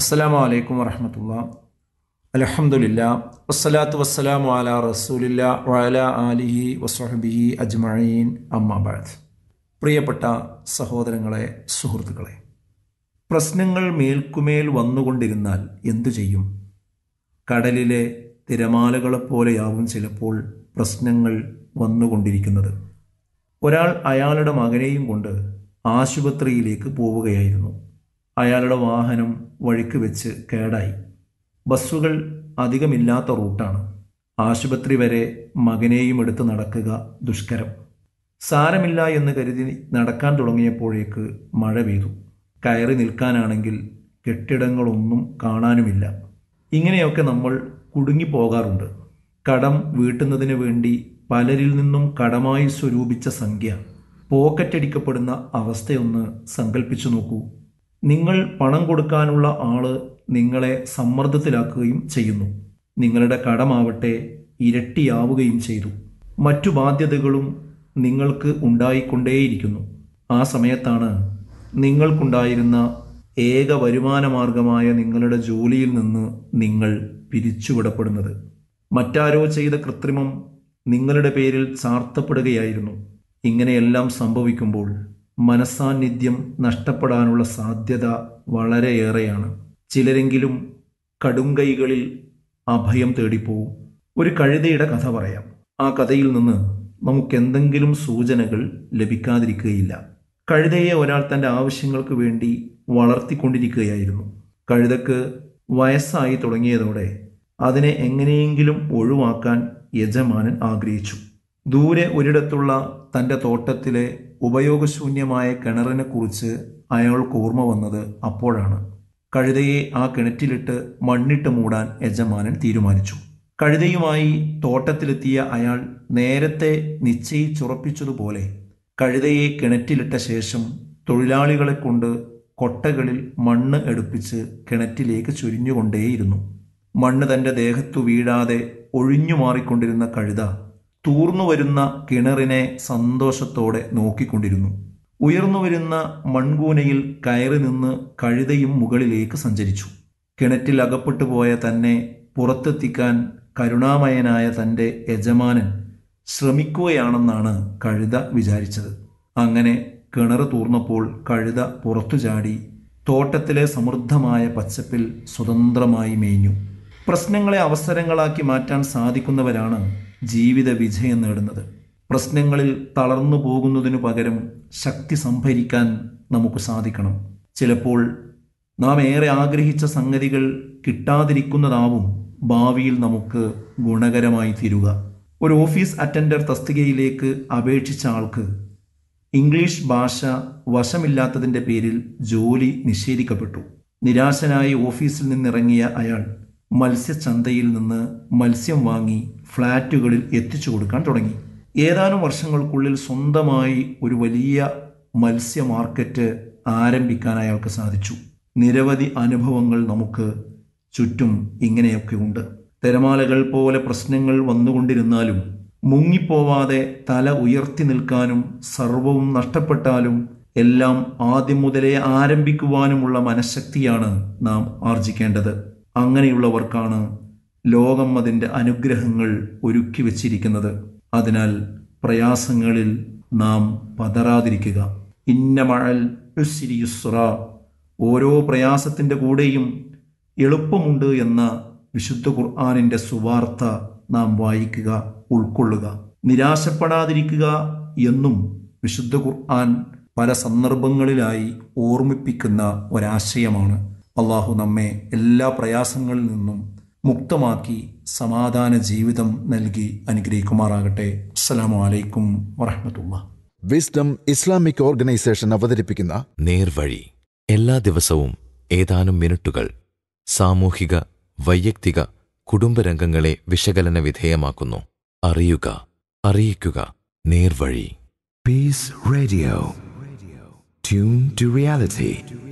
അസ്സലാമു അലൈക്കും വറഹമത്തുള്ള അലഹമുല്ല വസ്സലാത്തു വസ്സലാമു വാല റസൂലില്ല വാല ആലിഹി വസ്ഹബിഹി അജ്മഈൻ അമ്മാബാദ് പ്രിയപ്പെട്ട സഹോദരങ്ങളെ സുഹൃത്തുക്കളെ പ്രശ്നങ്ങൾ മേൽക്കുമേൽ വന്നുകൊണ്ടിരുന്നാൽ എന്തു ചെയ്യും കടലിലെ തിരമാലകളെപ്പോലെയാവും ചിലപ്പോൾ പ്രശ്നങ്ങൾ വന്നുകൊണ്ടിരിക്കുന്നത് ഒരാൾ അയാളുടെ മകനെയും കൊണ്ട് ആശുപത്രിയിലേക്ക് പോവുകയായിരുന്നു അയാളുടെ വാഹനം വഴിക്ക് വെച്ച് കേടായി ബസ്സുകൾ അധികമില്ലാത്ത റൂട്ടാണ് ആശുപത്രി വരെ മകനെയും എടുത്ത് നടക്കുക ദുഷ്കരം സാരമില്ല എന്ന് കരുതി നടക്കാൻ തുടങ്ങിയപ്പോഴേക്ക് മഴ പെയ്തു കയറി നിൽക്കാനാണെങ്കിൽ കെട്ടിടങ്ങളൊന്നും കാണാനുമില്ല ഇങ്ങനെയൊക്കെ നമ്മൾ കുടുങ്ങിപ്പോകാറുണ്ട് കടം വീട്ടുന്നതിന് വേണ്ടി പലരിൽ നിന്നും കടമായി സ്വരൂപിച്ച സംഖ്യ പോക്കറ്റടിക്കപ്പെടുന്ന അവസ്ഥയൊന്ന് സങ്കല്പിച്ചു നോക്കൂ നിങ്ങൾ പണം കൊടുക്കാനുള്ള ആള് നിങ്ങളെ സമ്മർദ്ദത്തിലാക്കുകയും ചെയ്യുന്നു നിങ്ങളുടെ കടമാവട്ടെ ഇരട്ടിയാവുകയും ചെയ്തു മറ്റു ബാധ്യതകളും നിങ്ങൾക്ക് ഉണ്ടായിക്കൊണ്ടേയിരിക്കുന്നു ആ സമയത്താണ് നിങ്ങൾക്കുണ്ടായിരുന്ന ഏക വരുമാന മാർഗമായ നിങ്ങളുടെ ജോലിയിൽ നിന്ന് നിങ്ങൾ പിരിച്ചുവിടപ്പെടുന്നത് മറ്റാരോ ചെയ്ത കൃത്രിമം നിങ്ങളുടെ പേരിൽ ചാർത്തപ്പെടുകയായിരുന്നു ഇങ്ങനെയെല്ലാം സംഭവിക്കുമ്പോൾ മനസാന്നിധ്യം നഷ്ടപ്പെടാനുള്ള സാധ്യത വളരെയേറെയാണ് ചിലരെങ്കിലും കടുംകൈകളിൽ അഭയം തേടിപ്പോവും ഒരു കഴുതയുടെ കഥ പറയാം ആ കഥയിൽ നിന്ന് നമുക്കെന്തെങ്കിലും സൂചനകൾ ലഭിക്കാതിരിക്കുകയില്ല കഴുതയെ ഒരാൾ തൻ്റെ ആവശ്യങ്ങൾക്ക് വേണ്ടി വളർത്തിക്കൊണ്ടിരിക്കുകയായിരുന്നു കഴുതക്ക് വയസ്സായി തുടങ്ങിയതോടെ അതിനെ എങ്ങനെയെങ്കിലും ഒഴിവാക്കാൻ യജമാനൻ ആഗ്രഹിച്ചു ദൂരെ ഒരിടത്തുള്ള തൻ്റെ തോട്ടത്തിലെ ഉപയോഗശൂന്യമായ കിണറിനെക്കുറിച്ച് അയാൾക്ക് ഓർമ്മ വന്നത് അപ്പോഴാണ് കഴുതയെ ആ കിണറ്റിലിട്ട് മണ്ണിട്ട് മൂടാൻ യജമാനൻ തീരുമാനിച്ചു കഴുതയുമായി തോട്ടത്തിലെത്തിയ അയാൾ നേരത്തെ നിശ്ചയിച്ചുറപ്പിച്ചതുപോലെ കഴുതയെ കിണറ്റിലിട്ട ശേഷം തൊഴിലാളികളെ കൊണ്ട് കൊട്ടകളിൽ മണ്ണ് എടുപ്പിച്ച് കിണറ്റിലേക്ക് ചുരിഞ്ഞുകൊണ്ടേയിരുന്നു മണ്ണ് തൻ്റെ ദേഹത്തു വീഴാതെ ഒഴിഞ്ഞു മാറിക്കൊണ്ടിരുന്ന കഴുത തൂർന്നു വരുന്ന കിണറിനെ സന്തോഷത്തോടെ നോക്കിക്കൊണ്ടിരുന്നു ഉയർന്നു വരുന്ന മൺകൂനയിൽ കയറി നിന്ന് കഴുതയും മുകളിലേക്ക് സഞ്ചരിച്ചു കിണറ്റിൽ അകപ്പെട്ടു പോയ തന്നെ പുറത്തെത്തിക്കാൻ കരുണാമയനായ തൻ്റെ യജമാനൻ ശ്രമിക്കുകയാണെന്നാണ് കഴുത വിചാരിച്ചത് അങ്ങനെ കിണർ തൂർന്നപ്പോൾ കഴുത പുറത്തു ചാടി തോട്ടത്തിലെ സമൃദ്ധമായ പച്ചപ്പിൽ സ്വതന്ത്രമായി മേഞ്ഞു പ്രശ്നങ്ങളെ അവസരങ്ങളാക്കി മാറ്റാൻ സാധിക്കുന്നവരാണ് ജീവിത വിജയം നേടുന്നത് പ്രശ്നങ്ങളിൽ തളർന്നു പോകുന്നതിനു പകരം ശക്തി സംഭരിക്കാൻ നമുക്ക് സാധിക്കണം ചിലപ്പോൾ നാം ഏറെ ആഗ്രഹിച്ച സംഗതികൾ കിട്ടാതിരിക്കുന്നതാവും ഭാവിയിൽ നമുക്ക് ഗുണകരമായി തീരുക ഒരു ഓഫീസ് അറ്റൻഡർ തസ്തികയിലേക്ക് അപേക്ഷിച്ച ആൾക്ക് ഇംഗ്ലീഷ് ഭാഷ വശമില്ലാത്തതിൻ്റെ പേരിൽ ജോലി നിഷേധിക്കപ്പെട്ടു നിരാശനായി ഓഫീസിൽ നിന്നിറങ്ങിയ അയാൾ മത്സ്യച്ചന്തയിൽ നിന്ന് മത്സ്യം വാങ്ങി ഫ്ലാറ്റുകളിൽ എത്തിച്ചു കൊടുക്കാൻ തുടങ്ങി ഏതാനും വർഷങ്ങൾക്കുള്ളിൽ സ്വന്തമായി ഒരു വലിയ മത്സ്യ മാർക്കറ്റ് ആരംഭിക്കാൻ അയാൾക്ക് സാധിച്ചു നിരവധി അനുഭവങ്ങൾ നമുക്ക് ചുറ്റും ഇങ്ങനെയൊക്കെ ഉണ്ട് തിരമാലകൾ പോലെ പ്രശ്നങ്ങൾ വന്നുകൊണ്ടിരുന്നാലും മുങ്ങിപ്പോവാതെ തല ഉയർത്തി നിൽക്കാനും സർവവും നഷ്ടപ്പെട്ടാലും എല്ലാം ആദ്യം മുതലേ ആരംഭിക്കുവാനുമുള്ള മനഃശക്തിയാണ് നാം ആർജിക്കേണ്ടത് അങ്ങനെയുള്ളവർക്കാണ് ലോകം അതിൻ്റെ അനുഗ്രഹങ്ങൾ ഒരുക്കി വച്ചിരിക്കുന്നത് അതിനാൽ പ്രയാസങ്ങളിൽ നാം പതറാതിരിക്കുക ഇന്ന മഴൽ യുസ്ര ഓരോ പ്രയാസത്തിൻ്റെ കൂടെയും എളുപ്പമുണ്ട് എന്ന വിശുദ്ധ ഖുർആാനിൻ്റെ സുവാർത്ത നാം വായിക്കുക ഉൾക്കൊള്ളുക നിരാശപ്പെടാതിരിക്കുക എന്നും വിശുദ്ധ ഖുർആൻ പല സന്ദർഭങ്ങളിലായി ഓർമ്മിപ്പിക്കുന്ന ഒരാശയമാണ് അള്ളാഹു നമ്മെ എല്ലാ പ്രയാസങ്ങളിൽ നിന്നും മുക്തമാക്കി സമാധാന ജീവിതം നൽകി അനുഗ്രഹിക്കുമാറാകട്ടെ അസ്സലാമു അലൈക്കും വറഹമത്തുള്ള വിസ്ഡം ഇസ്ലാമിക് ഓർഗനൈസേഷൻ അവതരിപ്പിക്കുന്ന നേർവഴി എല്ലാ ദിവസവും ഏതാനും മിനിറ്റുകൾ സാമൂഹിക വൈയക്തിക കുടുംബരംഗങ്ങളെ വിശകലന വിധേയമാക്കുന്നു അറിയുക അറിയിക്കുക നേർവഴി peace radio tune to reality